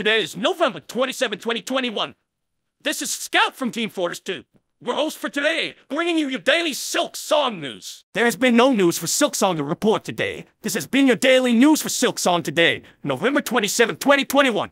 Today is November 27, 2021. This is Scout from Team Fortress 2. We're host for today, bringing you your daily Silk Song news. There has been no news for Silk Song to report today. This has been your daily news for Silk Song today, November 27, 2021.